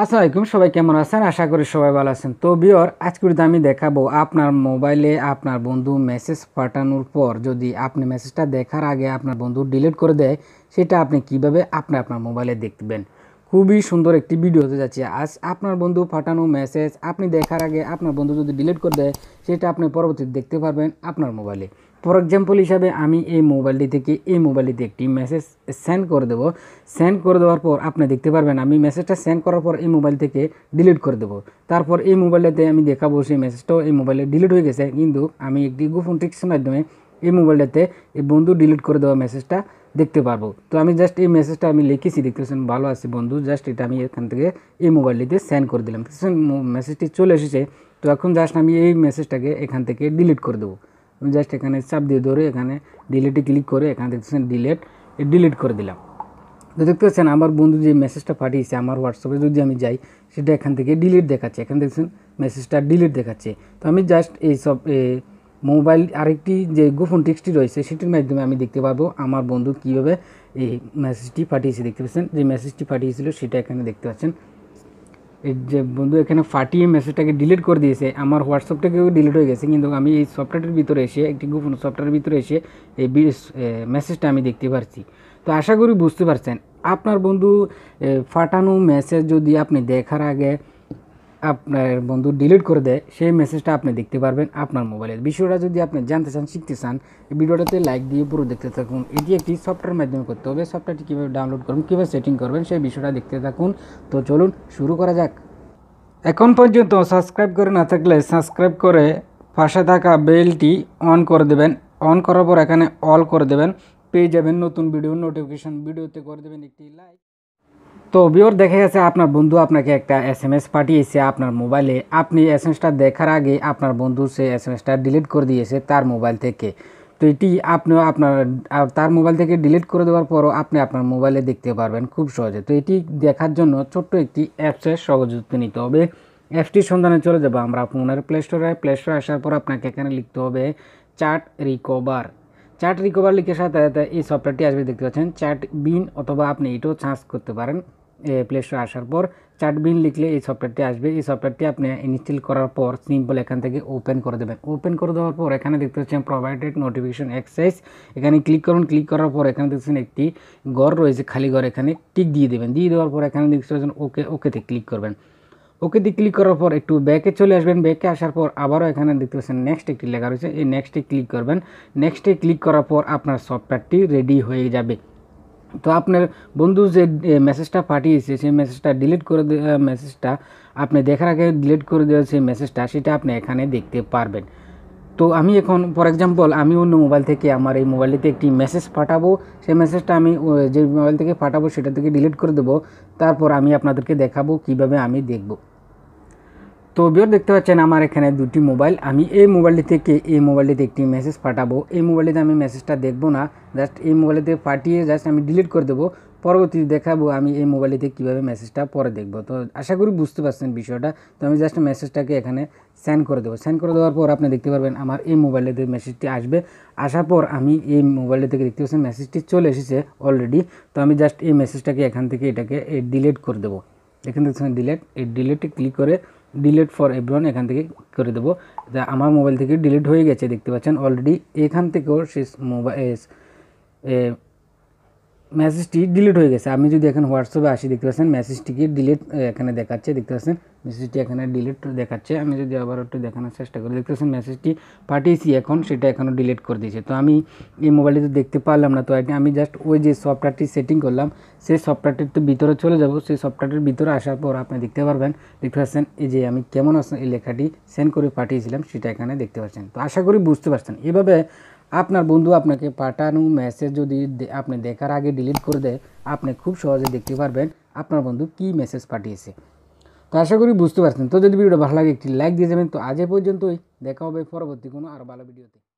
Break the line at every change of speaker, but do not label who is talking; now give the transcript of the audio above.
আসসালামু আলাইকুম সবাই কেমন আছেন আশা করি সবাই ভালো আছেন তো বিয়র আজকের আমি দেখাবো আপনার মোবাইলে আপনার বন্ধু মেসেজ পাঠানোর পর যদি আপনি মেসেজটা দেখার আগে আপনার বন্ধু ডিলিট করে দেয় সেটা আপনি কিভাবে আপনি আপনার মোবাইলে দেখবেন খুবই সুন্দর একটি ভিডিও হতে যাচ্ছে আজ আপনার বন্ধু ফাটানো মেসেজ আপনি দেখার আগে আপনার বন্ধু যদি ডিলিট করে দেয় সেটা আপনি পরবর্তীতে দেখতে পারবেন আপনার মোবাইলে ফর এক্সাম্পল হিসাবে আমি এই মোবাইলটি থেকে এই মোবাইলটিতে একটি মেসেজ সেন্ড করে দেবো সেন্ড করে দেওয়ার পর আপনি দেখতে পারবেন আমি মেসেজটা সেন্ড করার পর এই মোবাইল থেকে ডিলিট করে দেবো তারপর এই মোবাইলটাতে আমি দেখাবো সেই মেসেজটাও এই মোবাইলে ডিলিট হয়ে গেছে কিন্তু আমি একটি গোপন ট্রিক্সের মাধ্যমে এই মোবাইলটাতে এই বন্ধু ডিলিট করে দেওয়া মেসেজটা দেখতে পারবো তো আমি জাস্ট এই মেসেজটা আমি লিখেছি দেখতেছেন ভালো আছে বন্ধু জাস্ট এটা আমি এখান থেকে এই মোবাইলটিতে সেন্ড করে দিলাম মেসেজটি চলে এসেছে তো এখন জাস্ট আমি এই মেসেজটাকে এখান থেকে ডিলিট করে দেবো আমি জাস্ট এখানে চাপ দিয়ে ধরে এখানে ডিলিটে ক্লিক করে এখান থেকে ডিলেট ডিলিট করে দিলাম তো দেখতে পাচ্ছেন আমার বন্ধু যে মেসেজটা পাঠিয়েছে আমার হোয়াটসঅ্যাপে যদি আমি যাই সেটা এখান থেকে ডিলিট দেখাচ্ছে এখান দেখছেন মেসেজটা ডিলিট দেখাচ্ছে তো আমি জাস্ট এই সব মোবাইল আরেকটি যে গোপন টেক্সটি রয়েছে সেটির মাধ্যমে আমি দেখতে পাবো আমার বন্ধু কীভাবে এই মেসেজটি পাঠিয়েছে দেখতে পাচ্ছেন যে মেসেজটি পাঠিয়েছিল সেটা এখানে দেখতে পাচ্ছেন এই যে বন্ধু এখানে ফাটিয়ে মেসেজটাকে ডিলিট করে দিয়েছে আমার হোয়াটসঅ্যাপটাকেও ডিলিট হয়ে গেছে কিন্তু আমি এই সফটওয়্যারটির ভিতরে এসে একটি গোপন সফটওয়্যারের ভিতরে এসে এই মেসেজটা আমি দেখতে পারছি তো আশা করি বুঝতে পারছেন আপনার বন্ধু ফাটানো মেসেজ যদি আপনি দেখার আগে আপনার বন্ধু ডিলিট করে দেয় সেই মেসেজটা আপনি দেখতে পারবেন আপনার মোবাইলের বিষয়টা যদি আপনি জানতে চান শিখতে চান ভিডিওটাতে লাইক দিয়ে পুরো দেখতে থাকুন এটি একটি সফটওয়্যার মাধ্যমে করতে হবে সফটওয়্যারটি কীভাবে ডাউনলোড করবেন কীভাবে সেটিং করবেন সেই বিষয়টা দেখতে থাকুন তো চলুন শুরু করা যাক এখন পর্যন্ত সাবস্ক্রাইব করে না থাকলে সাবস্ক্রাইব করে পাশে থাকা বেলটি অন করে দেবেন অন করার পর এখানে অল করে দেবেন পেয়ে যাবেন নতুন ভিডিও নোটিফিকেশান ভিডিওতে করে দেবেন একটি লাইক তো বিওর দেখা গেছে আপনার বন্ধু আপনাকে একটা এস এম এস পাঠিয়েছে আপনার মোবাইলে আপনি এস এম এসটা দেখার আগে আপনার বন্ধু সে এস এম এসটা ডিলিট করে দিয়েছে তার মোবাইল থেকে তো এটি আপনি আপনার তার মোবাইল থেকে ডিলিট করে দেওয়ার পরও আপনি আপনার মোবাইলে দেখতে পারবেন খুব সহজে তো এটি দেখার জন্য ছোট্ট একটি অ্যাপসের সহযোগিতা নিতে হবে অ্যাপসটির সন্ধানে চলে যাবো আমরা ফোনের প্লে স্টোরে প্লে স্টোরে আসার পর আপনাকে এখানে লিখতে হবে চার্ট রিকভার চার্ট রিকভার লিখে সাথে এই সফটওয়্যারটি আসবে দেখতে পাচ্ছেন চার্ট বিন অথবা আপনি এটাও চার্জ করতে পারেন প্লে স্টোরে আসার পর চাটবিন লিখলে এই সফটওয়্যারটি আসবে এই সফটওয়্যারটি আপনি ইনস্টল করার পর সিম্পল এখান থেকে ওপেন করে দেবেন ওপেন করে দেওয়ার পর এখানে দেখতে পাচ্ছেন প্রোভাইডেড নোটিফিকেশন এক্সারসাইজ এখানে ক্লিক করুন ক্লিক করার পর এখানে দেখছেন একটি ঘর রয়েছে খালি ঘর এখানে টিক দিয়ে দেবেন দিয়ে দেওয়ার পর এখানে দেখতে পাচ্ছেন ওকে ওকেতে ক্লিক করবেন ওকেতে ক্লিক করার পর একটু ব্যাকে চলে আসবেন ব্যাকে আসার পর আবারও এখানে দেখতে পাচ্ছেন নেক্সট একটি লেখা রয়েছে এই নেক্সটে ক্লিক করবেন নেক্সটে ক্লিক করার পর আপনার সফটওয়্যারটি রেডি হয়ে যাবে তো আপনার বন্ধু যে মেসেজটা পাঠিয়েছে সে মেসেজটা ডিলিট করে মেসেজটা আপনি দেখার আগে ডিলিট করে দিয়েছে মেসেজটা সেটি আপনি এখানে দেখতে পারবেন তো আমি এখন ফর एग्जांपल আমি অন্য মোবাইল থেকে আমার এই মোবাইলেতে একটি মেসেজ পাঠাবো সে মেসেজটা আমি যে মোবাইল থেকে পাঠাবো সেটা থেকে ডিলিট করে দেব তারপর আমি আপনাদেরকে দেখাবো কিভাবে আমি দেখব তো বিওর দেখতে পাচ্ছেন আমার এখানে দুটি মোবাইল আমি এই মোবাইলটি থেকে এই মোবাইলটিতে একটি মেসেজ পাঠাবো এই মোবাইলটিতে আমি মেসেজটা দেখবো না জাস্ট এই মোবাইলটিতে পাঠিয়ে জাস্ট আমি ডিলিট করে দেবো পরবর্তীতে দেখাবো আমি এই মোবাইলটিতে কীভাবে মেসেজটা পরে দেখবো তো আশা করি বুঝতে পারছেন বিষয়টা তো আমি জাস্ট মেসেজটাকে এখানে সেন্ড করে দেবো সেন্ড করে দেওয়ার পর আপনি দেখতে পারবেন আমার এই মোবাইলটিতে মেসেজটি আসবে আসার পর আমি এই মোবাইলটি থেকে দেখতে পাচ্ছেন মেসেজটি চলে এসেছে অলরেডি তো আমি জাস্ট এই মেসেজটাকে এখান থেকে এটাকে ডিলিট করে দেবো এখান থেকে ডিলেট এই ডিলেটে ক্লিক করে ডিলেট ফর এভরিওয়ান এখান থেকে করে দেবো যা আমার মোবাইল থেকে ডিলেট হয়ে গেছে দেখতে পাচ্ছেন অলরেডি এখান থেকেও সে মোবাইল মেসেজটি ডিলিট হয়ে গেছে আমি যদি এখন হোয়াটসঅ্যাপে আসি দেখতে পাচ্ছেন মেসেজটিকে ডিলিট এখানে দেখাচ্ছে দেখতে পাচ্ছেন মেসেজটি এখানে ডিলিট দেখাচ্ছে আমি যদি আবার একটু দেখানোর চেষ্টা করি দেখতে পাচ্ছেন মেসেজটি পাঠিয়েছি এখন সেটা এখনও ডিলিট করে দিয়েছে তো আমি এই মোবাইলটিতে দেখতে পারলাম না তো আমি জাস্ট ওই যে সফটওয়্যারটি সেটিং করলাম সেই সফটওয়্যারটির তো ভিতরে চলে যাব সেই সফটওয়্যারটির ভিতরে আসার পর আপনি দেখতে পারবেন দেখতে পাচ্ছেন এই যে আমি কেমন আছেন এই লেখাটি সেন্ড করে পাঠিয়েছিলাম সেটা এখানে দেখতে পাচ্ছেন তো আশা করি বুঝতে পারছেন এভাবে আপনার বন্ধু আপনাকে পাঠানো মেসেজ যদি আপনি দেখার আগে ডিলিট করে দেয় আপনি খুব সহজে দেখতে পারবেন আপনার বন্ধু কি মেসেজ পাঠিয়েছে তো আশা করি বুঝতে পারছেন তো যদি ভিডিওটা ভালো লাগে একটি লাইক দিয়ে যাবেন তো আজ পর্যন্তই দেখা হবে পরবর্তী কোনো আরও ভালো ভিডিওতে